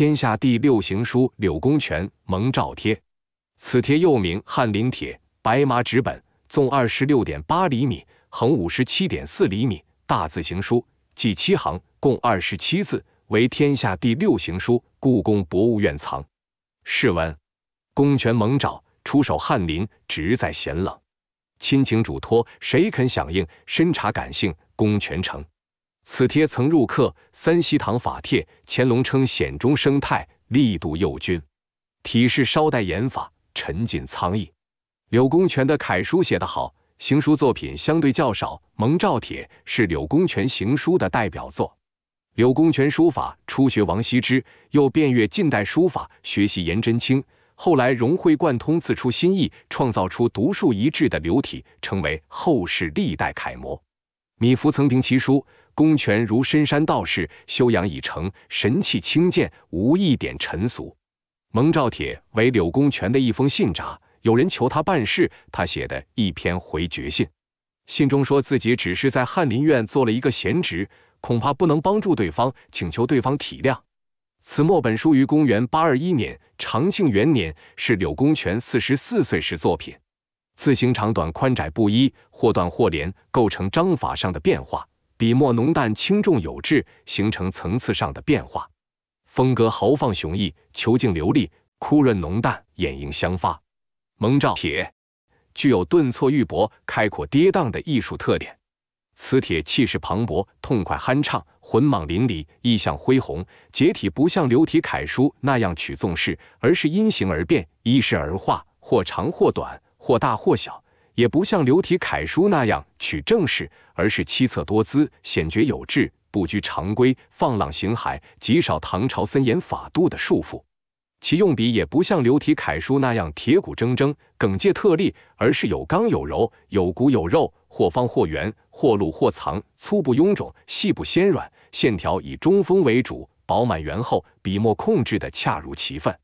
天下第六行书《柳公权蒙诏帖》，此帖又名《翰林帖》，白麻纸本，纵二十六点八厘米，横五十七点四厘米，大字行书，记七行，共二十七字，为天下第六行书。故宫博物院藏。试文：公权蒙诏，出手翰林，直在闲冷。亲情嘱托，谁肯响应？深察感性，公权成。此帖曾入刻《三希堂法帖》，乾隆称“显中生态，力度又君，体式稍带颜法，沉浸苍逸”。柳公权的楷书写得好，行书作品相对较少，《蒙诏帖》是柳公权行书的代表作。柳公权书法初学王羲之，又遍阅近代书法，学习颜真卿，后来融会贯通，自出新意，创造出独树一帜的柳体，成为后世历代楷模。米芾曾评其书，公权如深山道士，修养已成，神气清健，无一点尘俗。蒙诏帖为柳公权的一封信札，有人求他办事，他写的一篇回绝信。信中说自己只是在翰林院做了一个闲职，恐怕不能帮助对方，请求对方体谅。此墨本书于公元八二一年，长庆元年，是柳公权四十四岁时作品。字形长短宽窄不一，或断或连，构成章法上的变化；笔墨浓淡轻重有致，形成层次上的变化。风格豪放雄毅，遒劲流利，枯润浓淡掩映相发。蒙诏帖具有顿挫郁勃、开阔跌宕的艺术特点。此帖气势磅礴，痛快酣畅，浑莽淋漓，意象恢宏。结体不像流体楷书那样取纵式，而是因形而变，依势而化，或长或短。或大或小，也不像流体楷书那样取正式，而是七侧多姿，险绝有致，不拘常规，放浪形骸，极少唐朝森严法度的束缚。其用笔也不像流体楷书那样铁骨铮铮，梗介特立，而是有刚有柔，有骨有肉，或方或圆，或露或藏，粗不臃肿，细不纤软，线条以中锋为主，饱满圆厚，笔墨控制的恰如其分。